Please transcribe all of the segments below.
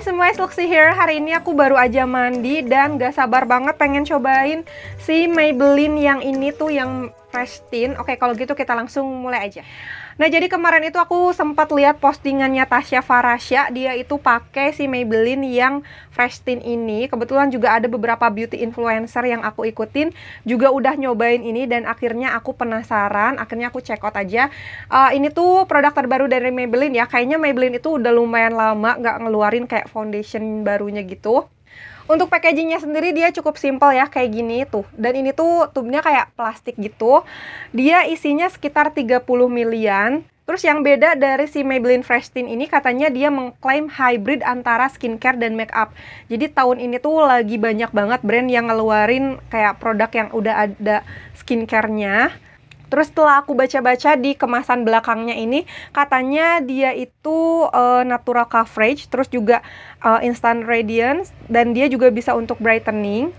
Hai semua, it's Luxy here. Hari ini aku baru aja mandi dan gak sabar banget pengen cobain si Maybelline yang ini tuh yang fresh tint, Oke, kalau gitu kita langsung mulai aja. Nah, jadi kemarin itu aku sempat lihat postingannya Tasya Farasya, dia itu pakai si Maybelline yang fresh tint ini. Kebetulan juga ada beberapa beauty influencer yang aku ikutin juga udah nyobain ini dan akhirnya aku penasaran, akhirnya aku check out aja. Uh, ini tuh produk terbaru dari Maybelline ya. Kayaknya Maybelline itu udah lumayan lama nggak ngeluarin kayak foundation barunya gitu. Untuk packagingnya sendiri dia cukup simple ya kayak gini tuh. Dan ini tuh tubnya kayak plastik gitu. Dia isinya sekitar 30 milian. Terus yang beda dari si Maybelline Fresh Tint ini katanya dia mengklaim hybrid antara skincare dan makeup. Jadi tahun ini tuh lagi banyak banget brand yang ngeluarin kayak produk yang udah ada skincare-nya Terus setelah aku baca-baca di kemasan belakangnya ini katanya dia itu uh, natural coverage terus juga uh, instant radiance dan dia juga bisa untuk brightening.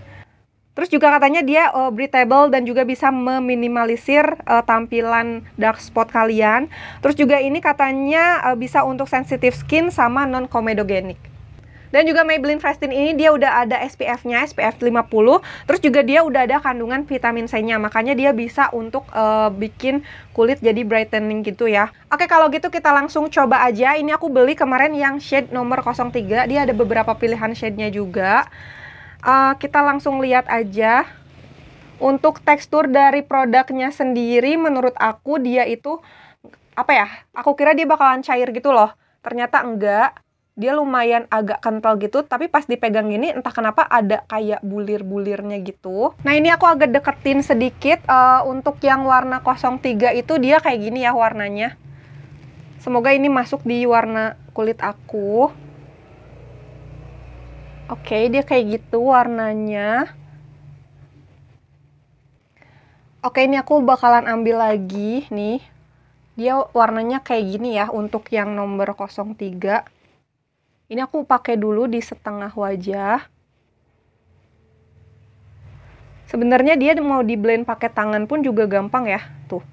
Terus juga katanya dia uh, breathable dan juga bisa meminimalisir uh, tampilan dark spot kalian. Terus juga ini katanya uh, bisa untuk sensitive skin sama non comedogenic. Dan juga Maybelline Fresh tint ini dia udah ada SPF-nya, SPF 50. Terus juga dia udah ada kandungan vitamin C-nya. Makanya dia bisa untuk uh, bikin kulit jadi brightening gitu ya. Oke, kalau gitu kita langsung coba aja. Ini aku beli kemarin yang shade nomor 03. Dia ada beberapa pilihan shade-nya juga. Uh, kita langsung lihat aja. Untuk tekstur dari produknya sendiri menurut aku dia itu apa ya? Aku kira dia bakalan cair gitu loh. Ternyata enggak dia lumayan agak kental gitu tapi pas dipegang ini entah kenapa ada kayak bulir-bulirnya gitu nah ini aku agak deketin sedikit uh, untuk yang warna 03 itu dia kayak gini ya warnanya semoga ini masuk di warna kulit aku oke okay, dia kayak gitu warnanya oke okay, ini aku bakalan ambil lagi nih dia warnanya kayak gini ya untuk yang nomor 03 ini aku pakai dulu di setengah wajah. Sebenarnya dia mau di blend pakai tangan pun juga gampang ya, tuh.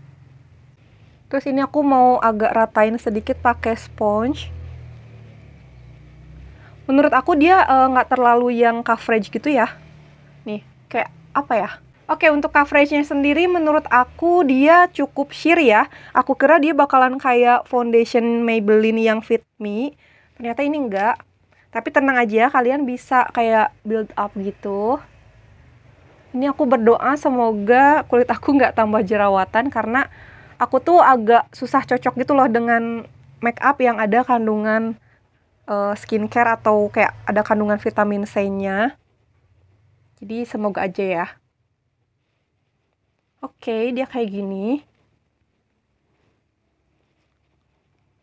Terus ini aku mau agak ratain sedikit pakai sponge. Menurut aku dia eh, nggak uh, terlalu yang coverage gitu ya. Nih, kayak apa ya? Oke, untuk coveragenya sendiri menurut aku dia cukup sheer ya. Aku kira dia bakalan kayak foundation Maybelline yang Fit Me ternyata ini enggak tapi tenang aja kalian bisa kayak build up gitu ini aku berdoa semoga kulit aku nggak tambah jerawatan karena aku tuh agak susah cocok gitu loh dengan make up yang ada kandungan uh, skincare atau kayak ada kandungan vitamin C-nya jadi semoga aja ya oke okay, dia kayak gini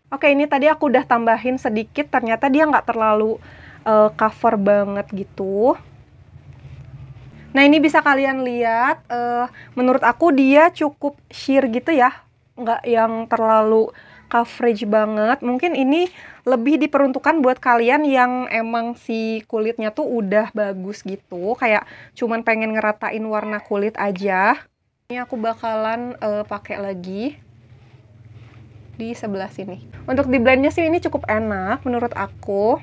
Oke, ini tadi aku udah tambahin sedikit, ternyata dia nggak terlalu uh, cover banget gitu. Nah, ini bisa kalian lihat, uh, menurut aku dia cukup sheer gitu ya, nggak yang terlalu coverage banget. Mungkin ini lebih diperuntukkan buat kalian yang emang si kulitnya tuh udah bagus gitu, kayak cuman pengen ngeratain warna kulit aja. Ini aku bakalan uh, pakai lagi di sebelah sini. Untuk di blendnya sih ini cukup enak menurut aku.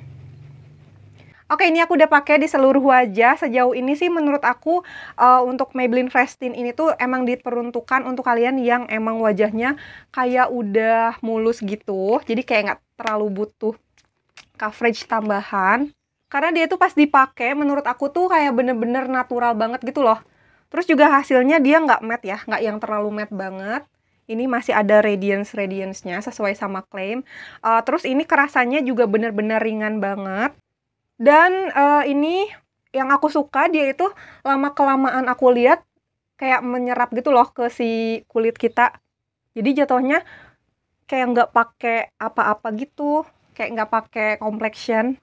Oke, ini aku udah pakai di seluruh wajah. Sejauh ini sih menurut aku uh, untuk Maybelline Fresh Tint ini tuh emang diperuntukkan untuk kalian yang emang wajahnya kayak udah mulus gitu. Jadi kayak nggak terlalu butuh coverage tambahan. Karena dia tuh pas dipakai menurut aku tuh kayak bener-bener natural banget gitu loh. Terus juga hasilnya dia nggak matte ya, nggak yang terlalu matte banget ini masih ada radiance radiance-nya sesuai sama klaim. Uh, terus ini kerasanya juga benar-benar ringan banget. Dan uh, ini yang aku suka dia itu lama kelamaan aku lihat kayak menyerap gitu loh ke si kulit kita. Jadi jatuhnya kayak nggak pakai apa-apa gitu, kayak nggak pakai complexion.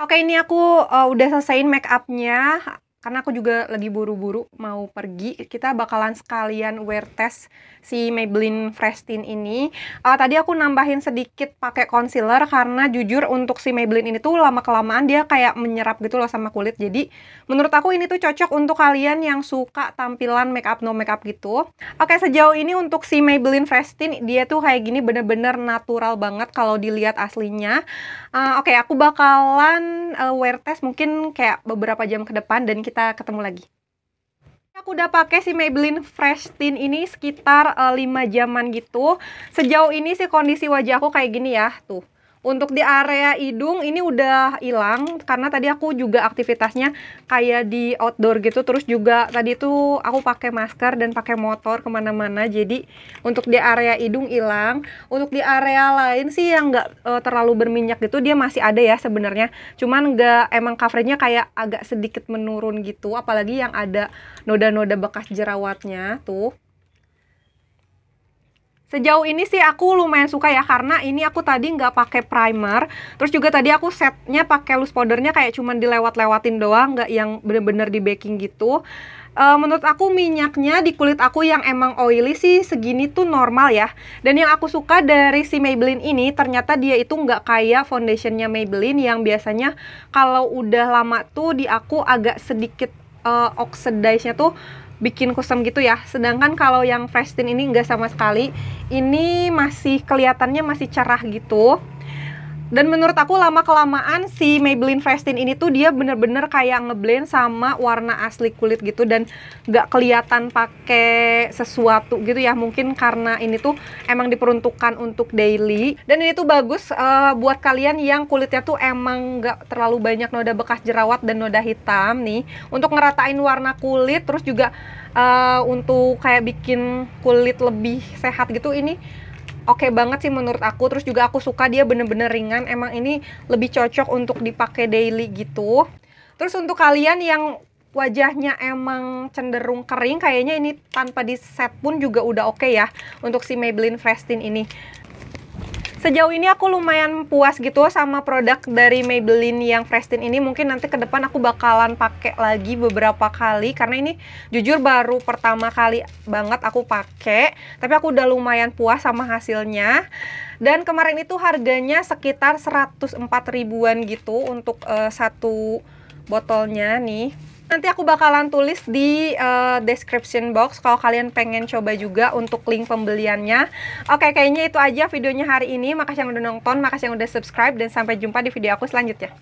Oke, ini aku uh, udah selesaiin make upnya karena aku juga lagi buru-buru mau pergi kita bakalan sekalian wear test si Maybelline Fresh Tint ini uh, tadi aku nambahin sedikit pakai concealer karena jujur untuk si Maybelline ini tuh lama kelamaan dia kayak menyerap gitu loh sama kulit jadi menurut aku ini tuh cocok untuk kalian yang suka tampilan makeup no makeup gitu oke sejauh ini untuk si Maybelline Fresh Tint dia tuh kayak gini bener-bener natural banget kalau dilihat aslinya uh, oke aku bakalan uh, wear test mungkin kayak beberapa jam ke depan dan kita kita ketemu lagi. Aku udah pakai si Maybelline Fresh Tint ini sekitar uh, eh, 5 jaman gitu. Sejauh ini sih kondisi wajah aku kayak gini ya, tuh. Untuk di area hidung ini udah hilang karena tadi aku juga aktivitasnya kayak di outdoor gitu terus juga tadi tuh aku pakai masker dan pakai motor kemana-mana jadi untuk di area hidung hilang untuk di area lain sih yang nggak e, terlalu berminyak gitu dia masih ada ya sebenarnya cuman nggak emang covernya kayak agak sedikit menurun gitu apalagi yang ada noda-noda bekas jerawatnya tuh Sejauh ini sih aku lumayan suka ya karena ini aku tadi nggak pakai primer. Terus juga tadi aku setnya pakai loose powdernya kayak cuman dilewat-lewatin doang, nggak yang bener-bener di baking gitu. Uh, menurut aku minyaknya di kulit aku yang emang oily sih segini tuh normal ya. Dan yang aku suka dari si Maybelline ini ternyata dia itu nggak kayak foundationnya Maybelline yang biasanya kalau udah lama tuh di aku agak sedikit uh, eh, oxidize-nya tuh bikin kusam gitu ya. Sedangkan kalau yang fresh tin ini enggak sama sekali. Ini masih kelihatannya masih cerah gitu dan menurut aku lama kelamaan si Maybelline Fresh Tint ini tuh dia bener-bener kayak ngeblend sama warna asli kulit gitu dan nggak kelihatan pakai sesuatu gitu ya mungkin karena ini tuh emang diperuntukkan untuk daily dan ini tuh bagus uh, buat kalian yang kulitnya tuh emang nggak terlalu banyak noda bekas jerawat dan noda hitam nih untuk ngeratain warna kulit terus juga uh, untuk kayak bikin kulit lebih sehat gitu ini oke okay banget sih menurut aku terus juga aku suka dia bener-bener ringan emang ini lebih cocok untuk dipakai daily gitu terus untuk kalian yang wajahnya emang cenderung kering kayaknya ini tanpa di set pun juga udah oke okay ya untuk si Maybelline Fresh Tint ini sejauh ini aku lumayan puas gitu sama produk dari Maybelline yang Prestin ini mungkin nanti ke depan aku bakalan pakai lagi beberapa kali karena ini jujur baru pertama kali banget aku pakai tapi aku udah lumayan puas sama hasilnya dan kemarin itu harganya sekitar 104 ribuan gitu untuk uh, satu botolnya nih Nanti aku bakalan tulis di uh, description box kalau kalian pengen coba juga untuk link pembeliannya. Oke, kayaknya itu aja videonya hari ini. Makasih yang udah nonton, makasih yang udah subscribe dan sampai jumpa di video aku selanjutnya.